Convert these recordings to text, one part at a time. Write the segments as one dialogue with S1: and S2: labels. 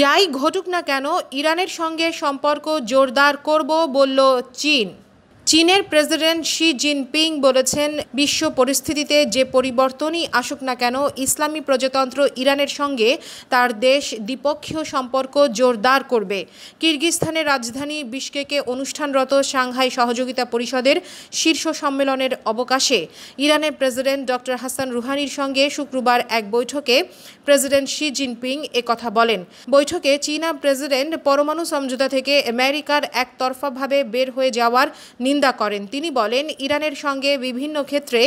S1: যাই ঘটুক না কেন ইরানের সঙ্গে সম্পর্ক জোরদার করব বলল চীন চীনের প্রেসিডেন্ট শি জিনপিং বলেছেন বিশ্ব পরিস্থিতিতে যে পরিবর্তনই আসুক না কেন ইসলামী প্রজাতন্ত্র ইরানের সঙ্গে তার দেশ দ্বিপক্ষীয় সম্পর্ক জোরদার করবে কিরগিজস্তানের রাজধানী বিশকেকে অনুষ্ঠানরত সাংহাই সহযোগিতা পরিষদের শীর্ষ সম্মেলনের অবকাশে ইরানের প্রেসিডেন্ট ডক্টর হাসান রুহানির সঙ্গে শুক্রবার এক বৈঠকে প্রেসিডেন্ট শি জিনপিং কথা বলেন বৈঠকে চীনা প্রেসিডেন্ট পরমাণু সমঝোতা থেকে আমেরিকার একতরফাভাবে বের হয়ে যাওয়ার নিন্দা নিন্দা করেন তিনি বলেন ইরানের সঙ্গে বিভিন্ন ক্ষেত্রে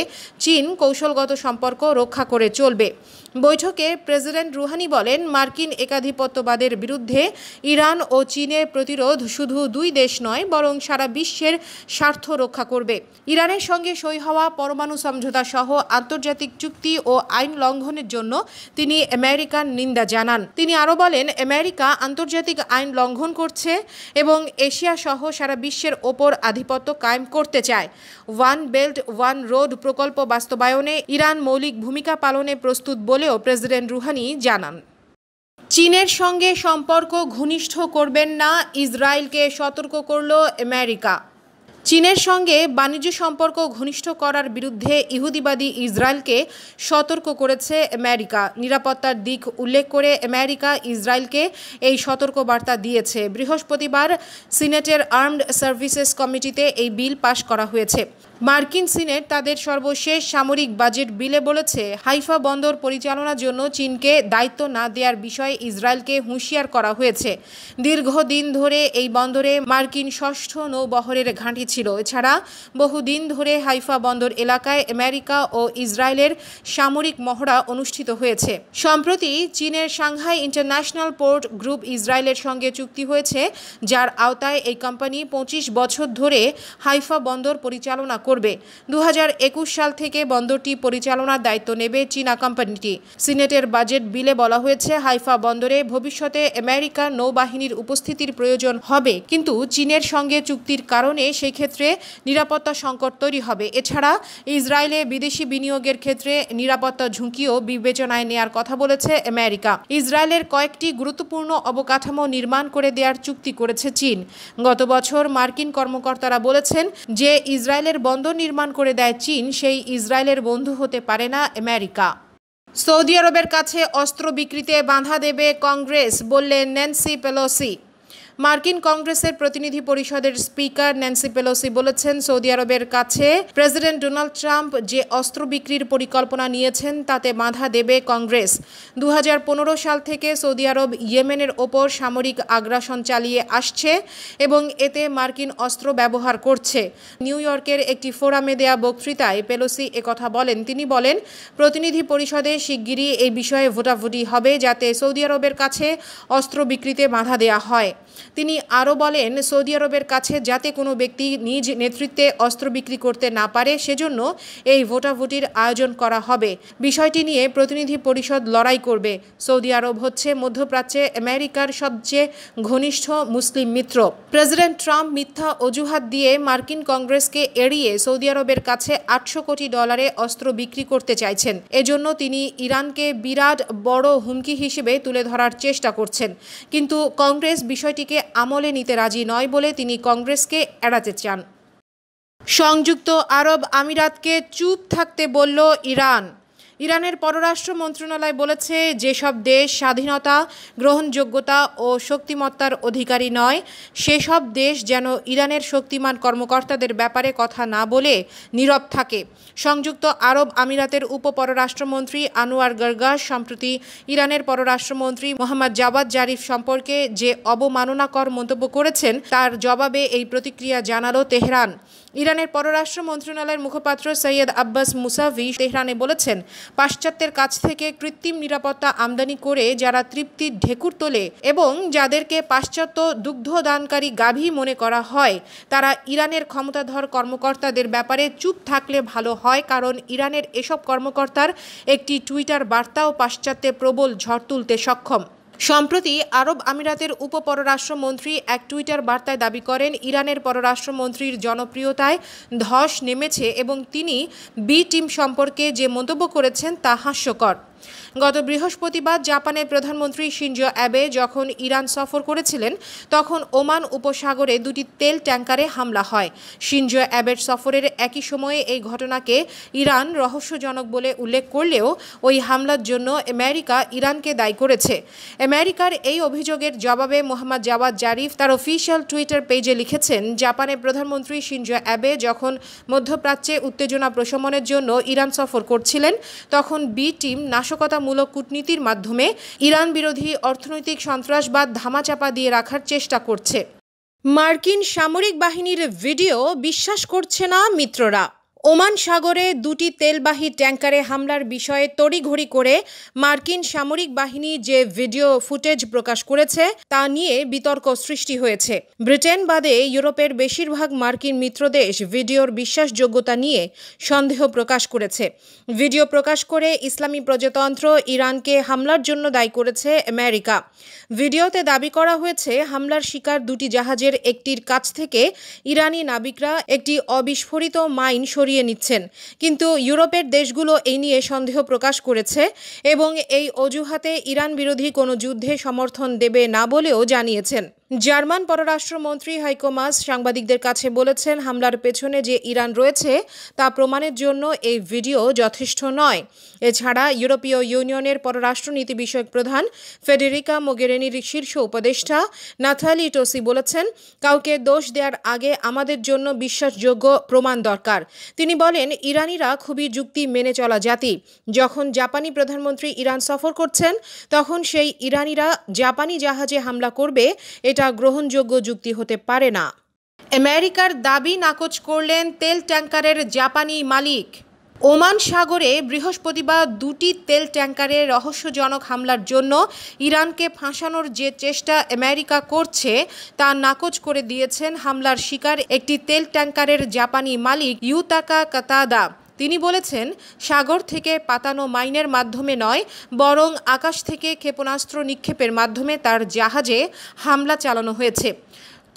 S1: চীন কৌশলগত সম্পর্ক রক্ষা করে চলবে বৈঠকে প্রেসিডেন্ট রুহানি বলেন মার্কিন একাধিপত্যবাদের বিরুদ্ধে ইরান ও চীনের প্রতিরোধ শুধু দুই দেশ নয় বরং সারা বিশ্বের স্বার্থ রক্ষা করবে ইরানের সঙ্গে সই হওয়া পরমাণু সমঝোতা সহ আন্তর্জাতিক চুক্তি ও আইন লঙ্ঘনের জন্য তিনি আমেরিকার নিন্দা জানান তিনি আরও বলেন আমেরিকা আন্তর্জাতিক আইন লঙ্ঘন করছে এবং এশিয়া সহ সারা বিশ্বের ওপর আধিপত্য কায়েম করতে চায় ওয়ান বেল্ট ওয়ান রোড প্রকল্প বাস্তবায়নে ইরান মৌলিক ভূমিকা পালনে প্রস্তুত বলেও প্রেসিডেন্ট রুহানি জানান চীনের সঙ্গে সম্পর্ক ঘনিষ্ঠ করবেন না ইসরায়েলকে সতর্ক করল আমেরিকা চীনের সঙ্গে বাণিজ্য সম্পর্ক ঘনিষ্ঠ করার বিরুদ্ধে ইহুদিবাদী ইসরায়েলকে সতর্ক করেছে আমেরিকা নিরাপত্তার দিক উল্লেখ করে আমেরিকা ইসরায়েলকে এই সতর্ক বার্তা দিয়েছে বৃহস্পতিবার সিনেটের আর্মড সার্ভিসেস কমিটিতে এই বিল পাশ করা হয়েছে মার্কিন সিনেট তাদের সর্বশেষ সামরিক বাজেট বিলে বলেছে হাইফা বন্দর পরিচালনার জন্য চীনকে দায়িত্ব না দেওয়ার বিষয়ে ইসরায়েলকে হুঁশিয়ার করা হয়েছে দীর্ঘদিন ধরে এই বন্দরে মার্কিন ষষ্ঠ নৌবহরের ঘাঁটি ছিল এছাড়া বহুদিন ধরে হাইফা বন্দর এলাকায় আমেরিকা ও ইসরায়েলের সামরিক মহড়া অনুষ্ঠিত হয়েছে সম্প্রতি চীনের সাংহাই ইন্টারন্যাশনাল পোর্ট গ্রুপ ইসরায়েলের সঙ্গে চুক্তি হয়েছে যার আওতায় এই কোম্পানি পঁচিশ বছর ধরে হাইফা বন্দর পরিচালনা করবে দু সাল থেকে বন্দরটি পরিচালনার দায়িত্ব নেবে চীনা কোম্পানিটি সিনেটের বাজেট বিলে বলা হয়েছে হাইফা বন্দরে ভবিষ্যতে আমেরিকা নৌবাহিনীর উপস্থিতির প্রয়োজন হবে কিন্তু চীনের সঙ্গে চুক্তির কারণে সেক্ষেত্রে নিরাপত্তা সংকট তৈরি হবে এছাড়া ইসরায়েলে বিদেশি বিনিয়োগের ক্ষেত্রে নিরাপত্তা ঝুঁকিও বিবেচনায় নেয়ার কথা বলেছে আমেরিকা ইসরায়েলের কয়েকটি গুরুত্বপূর্ণ অবকাঠামো নির্মাণ করে দেওয়ার চুক্তি করেছে চীন গত বছর মার্কিন কর্মকর্তারা বলেছেন যে ইসরায়েলের বন্ধ বন্দর নির্মাণ করে দেয় চীন সেই ইসরায়েলের বন্ধু হতে পারে না আমেরিকা সৌদি আরবের কাছে অস্ত্র বিক্রিতে বাধা দেবে কংগ্রেস বললেন ন্যান্সি পেলোসি মার্কিন কংগ্রেসের প্রতিনিধি পরিষদের স্পিকার ন্যান্সি পেলোসি বলেছেন সৌদি আরবের কাছে প্রেসিডেন্ট ডোনাল্ড ট্রাম্প যে অস্ত্র বিক্রির পরিকল্পনা নিয়েছেন তাতে বাধা দেবে কংগ্রেস দু সাল থেকে সৌদি আরব ইয়েমেনের ওপর সামরিক আগ্রাসন চালিয়ে আসছে এবং এতে মার্কিন অস্ত্র ব্যবহার করছে নিউ ইয়র্কের একটি ফোরামে দেয়া বক্তৃতায় পেলোসি একথা বলেন তিনি বলেন প্রতিনিধি পরিষদে শিগগিরই এই বিষয়ে ভোটাভুটি হবে যাতে সৌদি আরবের কাছে অস্ত্র বিক্রিতে বাধা দেয়া হয় তিনি আরও বলেন সৌদি আরবের কাছে যাতে কোনো ব্যক্তি নিজ নেতৃত্বে অস্ত্র বিক্রি করতে না পারে সেজন্য এই ভোটাভুটির আয়োজন করা হবে বিষয়টি নিয়ে প্রতিনিধি পরিষদ লড়াই করবে সৌদি আরব হচ্ছে মধ্যপ্রাচ্যে আমেরিকার সবচেয়ে ঘনিষ্ঠ মুসলিম মিত্র প্রেসিডেন্ট ট্রাম্প মিথ্যা অজুহাত দিয়ে মার্কিন কংগ্রেসকে এড়িয়ে সৌদি আরবের কাছে আটশো কোটি ডলারে অস্ত্র বিক্রি করতে চাইছেন এজন্য তিনি ইরানকে বিরাট বড় হুমকি হিসেবে তুলে ধরার চেষ্টা করছেন কিন্তু কংগ্রেস বিষয়টি বিলটিকে আমলে নিতে রাজি নয় বলে তিনি কংগ্রেসকে এড়াতে চান সংযুক্ত আরব আমিরাতকে চুপ থাকতে বলল ইরান ইরানের পররাষ্ট্র মন্ত্রণালয় বলেছে যেসব দেশ স্বাধীনতা গ্রহণযোগ্যতা ও শক্তিমত্তার অধিকারী নয় সেসব দেশ যেন ইরানের শক্তিমান কর্মকর্তাদের ব্যাপারে কথা না বলে নীরব থাকে সংযুক্ত আরব আমিরাতের উপপররাষ্ট্রমন্ত্রী আনোয়ার গরগাস সম্প্রতি ইরানের পররাষ্ট্রমন্ত্রী মোহাম্মদ জাবাদ জারিফ সম্পর্কে যে অবমাননাকর মন্তব্য করেছেন তার জবাবে এই প্রতিক্রিয়া জানালো তেহরান ইরানের পররাষ্ট্র মন্ত্রণালয়ের মুখপাত্র সৈয়দ আব্বাস মুসাভি তেহরানে বলেছেন পাশ্চাত্যের কাছ থেকে কৃত্রিম নিরাপত্তা আমদানি করে যারা তৃপ্তির ঢেকুর তোলে এবং যাদেরকে পাশ্চাত্য দুগ্ধদানকারী গাভী মনে করা হয় তারা ইরানের ক্ষমতাধর কর্মকর্তাদের ব্যাপারে চুপ থাকলে ভালো হয় কারণ ইরানের এসব কর্মকর্তার একটি টুইটার বার্তাও পাশ্চাত্যে প্রবল ঝড় তুলতে সক্ষম সম্প্রতি আরব আমিরাতের উপপররাষ্ট্রমন্ত্রী এক টুইটার বার্তায় দাবি করেন ইরানের পররাষ্ট্রমন্ত্রীর জনপ্রিয়তায় ধস নেমেছে এবং তিনি বি টিম সম্পর্কে যে মন্তব্য করেছেন তা হাস্যকর গত বৃহস্পতিবার জাপানের প্রধানমন্ত্রী শিনজো অ্যাবে যখন ইরান সফর করেছিলেন তখন ওমান উপসাগরে দুটি তেল ট্যাঙ্কারে হামলা হয় শিনজো অ্যাবের সফরের একই সময়ে এই ঘটনাকে ইরান রহস্যজনক বলে উল্লেখ করলেও ওই হামলার জন্য আমেরিকা ইরানকে দায়ী করেছে আমেরিকার এই অভিযোগের জবাবে মোহাম্মদ জাওয়াদ জারিফ তার অফিসিয়াল টুইটার পেজে লিখেছেন জাপানের প্রধানমন্ত্রী শিনজো অ্যাবে যখন মধ্যপ্রাচ্যে উত্তেজনা প্রশমনের জন্য ইরান সফর করছিলেন তখন বি টিম না নাশকতামূলক কূটনীতির মাধ্যমে ইরান বিরোধী অর্থনৈতিক সন্ত্রাসবাদ ধামাচাপা দিয়ে রাখার চেষ্টা করছে মার্কিন সামরিক বাহিনীর ভিডিও বিশ্বাস করছে না মিত্ররা ওমান সাগরে দুটি তেলবাহী ট্যাঙ্কারে হামলার বিষয়ে তড়িঘড়ি করে মার্কিন সামরিক বাহিনী যে ভিডিও ফুটেজ প্রকাশ করেছে তা নিয়ে বিতর্ক সৃষ্টি হয়েছে ব্রিটেন বাদে ইউরোপের বেশিরভাগ মার্কিন মিত্রদেশ ভিডিওর বিশ্বাসযোগ্যতা নিয়ে সন্দেহ প্রকাশ করেছে ভিডিও প্রকাশ করে ইসলামী প্রজাতন্ত্র ইরানকে হামলার জন্য দায়ী করেছে আমেরিকা ভিডিওতে দাবি করা হয়েছে হামলার শিকার দুটি জাহাজের একটির কাছ থেকে ইরানি নাবিকরা একটি অবিস্ফোরিত মাইন সরিয়ে ফিরিয়ে নিচ্ছেন কিন্তু ইউরোপের দেশগুলো এই নিয়ে সন্দেহ প্রকাশ করেছে এবং এই অজুহাতে ইরান বিরোধী কোনো যুদ্ধে সমর্থন দেবে না বলেও জানিয়েছেন জার্মান পররাষ্ট্রমন্ত্রী হাইকোমাস সাংবাদিকদের কাছে বলেছেন হামলার পেছনে যে ইরান রয়েছে তা প্রমাণের জন্য এই ভিডিও যথেষ্ট নয় এছাড়া ইউরোপীয় ইউনিয়নের পররাষ্ট্রনীতি বিষয়ক প্রধান ফেডেরিকা মোগেরেনির শীর্ষ উপদেষ্টা নাথালি টোসি বলেছেন কাউকে দোষ দেওয়ার আগে আমাদের জন্য বিশ্বাসযোগ্য প্রমাণ দরকার তিনি বলেন ইরানিরা খুবই যুক্তি মেনে চলা জাতি যখন জাপানি প্রধানমন্ত্রী ইরান সফর করছেন তখন সেই ইরানিরা জাপানি জাহাজে হামলা করবে এটা গ্রহণযোগ্য যুক্তি হতে পারে না আমেরিকার দাবি নাকচ করলেন তেল ট্যাঙ্কারের জাপানি মালিক ওমান সাগরে বৃহস্পতিবার দুটি তেল ট্যাঙ্কারে রহস্যজনক হামলার জন্য ইরানকে ফাঁসানোর যে চেষ্টা আমেরিকা করছে তা নাকচ করে দিয়েছেন হামলার শিকার একটি তেল ট্যাঙ্কারের জাপানি মালিক ইউতাকা কাতাদা তিনি বলেছেন সাগর থেকে পাতানো মাইনের মাধ্যমে নয় বরং আকাশ থেকে ক্ষেপণাস্ত্র নিক্ষেপের মাধ্যমে তার জাহাজে হামলা চালানো হয়েছে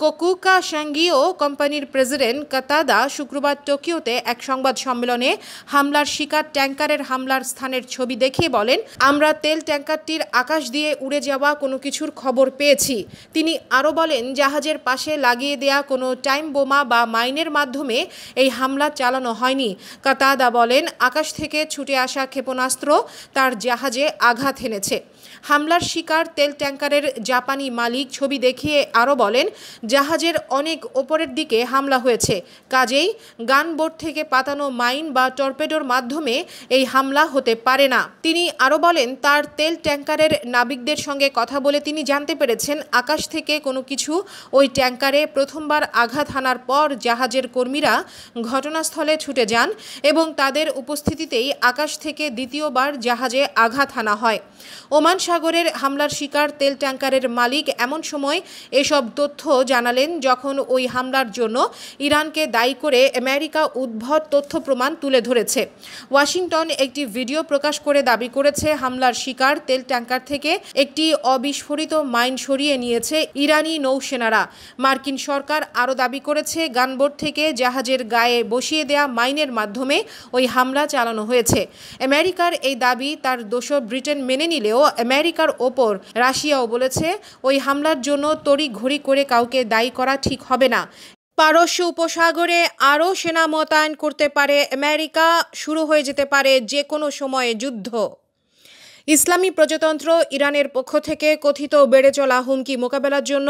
S1: কোকুকা সাঙ্গীয় কোম্পানির প্রেসিডেন্ট কাতাদা শুক্রবার টোকিওতে এক সংবাদ সম্মেলনে হামলার শিকার ট্যাঙ্কারের হামলার স্থানের ছবি দেখিয়ে বলেন আমরা তেল ট্যাঙ্কারটির আকাশ দিয়ে উড়ে যাওয়া কোনো কিছুর খবর পেয়েছি তিনি আরও বলেন জাহাজের পাশে লাগিয়ে দেয়া কোনো টাইম বোমা বা মাইনের মাধ্যমে এই হামলা চালানো হয়নি কাতাদা বলেন আকাশ থেকে ছুটে আসা ক্ষেপণাস্ত্র তার জাহাজে আঘাত হেনেছে হামলার শিকার তেল ট্যাঙ্কারের জাপানি মালিক ছবি দেখিয়ে আরও বলেন জাহাজের অনেক ওপরের দিকে হামলা হয়েছে কাজেই গানবোট থেকে পাতানো মাইন বা টর্পেডোর মাধ্যমে এই হামলা হতে পারে না তিনি আরও বলেন তার তেল ট্যাঙ্কারের নাবিকদের সঙ্গে কথা বলে তিনি জানতে পেরেছেন আকাশ থেকে কোনো কিছু ওই ট্যাঙ্কারে প্রথমবার আঘাত হানার পর জাহাজের কর্মীরা ঘটনাস্থলে ছুটে যান এবং তাদের উপস্থিতিতেই আকাশ থেকে দ্বিতীয়বার জাহাজে আঘাত হানা হয় ওমান সাগরের হামলার শিকার তেল ট্যাঙ্কারের মালিক এমন সময় এসব তথ্য জান জানালেন যখন ওই হামলার জন্য ইরানকে দায়ী করে আমেরিকা উদ্ভব তথ্য প্রমাণ তুলে ধরেছে ওয়াশিংটন একটি ভিডিও প্রকাশ করে দাবি করেছে হামলার শিকার তেল ট্যাঙ্কার থেকে একটি অবিস্ফোরিত মাইন সরিয়ে নিয়েছে ইরানি নৌসেনারা মার্কিন সরকার আরও দাবি করেছে গানবোট থেকে জাহাজের গায়ে বসিয়ে দেয়া মাইনের মাধ্যমে ওই হামলা চালানো হয়েছে আমেরিকার এই দাবি তার দোষ ব্রিটেন মেনে নিলেও আমেরিকার ওপর রাশিয়াও বলেছে ওই হামলার জন্য তড়ি ঘড়ি করে কাউকে দায়ী করা ঠিক হবে না পারস্য উপসাগরে আরও সেনা মোতায়েন করতে পারে আমেরিকা শুরু হয়ে যেতে পারে যে কোনো সময়ে যুদ্ধ ইসলামী প্রজাতন্ত্র ইরানের পক্ষ থেকে কথিত বেড়ে চলা হুমকি মোকাবেলার জন্য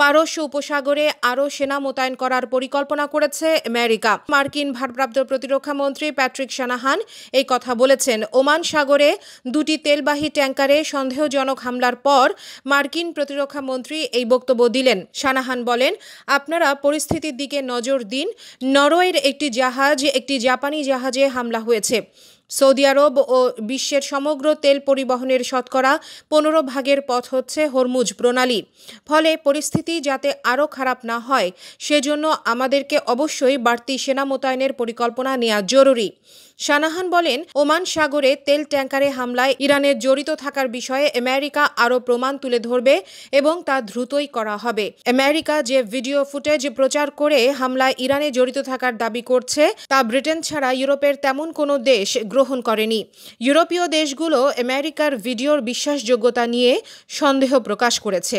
S1: পারস্য উপসাগরে আরও সেনা মোতায়েন করার পরিকল্পনা করেছে আমেরিকা মার্কিন ভারপ্রাপ্ত প্রতিরক্ষামন্ত্রী প্যাট্রিক সানাহান এই কথা বলেছেন ওমান সাগরে দুটি তেলবাহী ট্যাঙ্কারে সন্দেহজনক হামলার পর মার্কিন প্রতিরক্ষামন্ত্রী এই বক্তব্য দিলেন সানাহান বলেন আপনারা পরিস্থিতির দিকে নজর দিন নরওয়ের একটি জাহাজ একটি জাপানি জাহাজে হামলা হয়েছে সৌদি আরব ও বিশ্বের সমগ্র তেল পরিবহনের শতকরা পনেরো ভাগের পথ হচ্ছে হরমুজ প্রণালী ফলে পরিস্থিতি যাতে আরও খারাপ না হয় সেজন্য আমাদেরকে অবশ্যই বাড়তি সেনা মোতায়েনের পরিকল্পনা নেওয়া জরুরি শানাহান বলেন ওমান সাগরে তেল ট্যাঙ্কারে হামলায় ইরানের জড়িত থাকার বিষয়ে আমেরিকা আরও প্রমাণ তুলে ধরবে এবং তা দ্রুতই করা হবে আমেরিকা যে ভিডিও ফুটেজ প্রচার করে হামলায় ইরানে জড়িত থাকার দাবি করছে তা ব্রিটেন ছাড়া ইউরোপের তেমন কোনো দেশ গ্রহণ করেনি ইউরোপীয় দেশগুলো আমেরিকার ভিডিওর বিশ্বাসযোগ্যতা নিয়ে সন্দেহ প্রকাশ করেছে